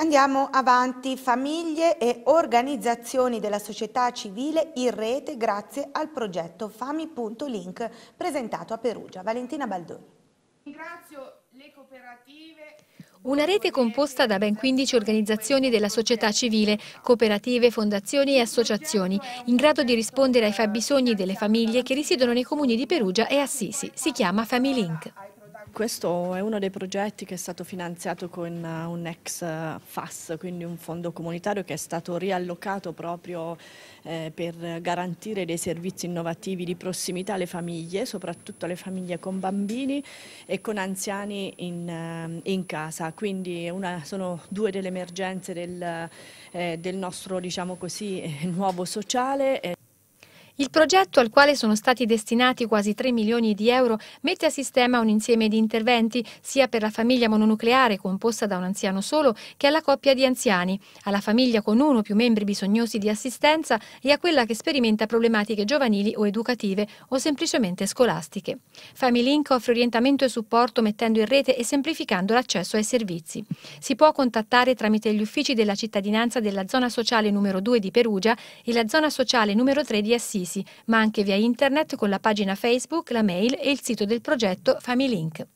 Andiamo avanti, famiglie e organizzazioni della società civile in rete grazie al progetto Fami.link presentato a Perugia. Valentina Baldoni. Ringrazio le cooperative una rete composta da ben 15 organizzazioni della società civile, cooperative, fondazioni e associazioni, in grado di rispondere ai fabbisogni delle famiglie che risiedono nei comuni di Perugia e Assisi. Si chiama Familink. Questo è uno dei progetti che è stato finanziato con eh, un ex eh, FAS, quindi un fondo comunitario che è stato riallocato proprio eh, per garantire dei servizi innovativi di prossimità alle famiglie, soprattutto alle famiglie con bambini e con anziani in, eh, in casa. Quindi una, sono due delle emergenze del, eh, del nostro diciamo così, nuovo sociale. Il progetto al quale sono stati destinati quasi 3 milioni di euro mette a sistema un insieme di interventi sia per la famiglia mononucleare composta da un anziano solo che alla coppia di anziani, alla famiglia con uno o più membri bisognosi di assistenza e a quella che sperimenta problematiche giovanili o educative o semplicemente scolastiche. Familink offre orientamento e supporto mettendo in rete e semplificando l'accesso ai servizi. Si può contattare tramite gli uffici della cittadinanza della zona sociale numero 2 di Perugia e la zona sociale numero 3 di Assisi Privacy, ma anche via internet con la pagina Facebook, la mail e il sito del progetto Family Link.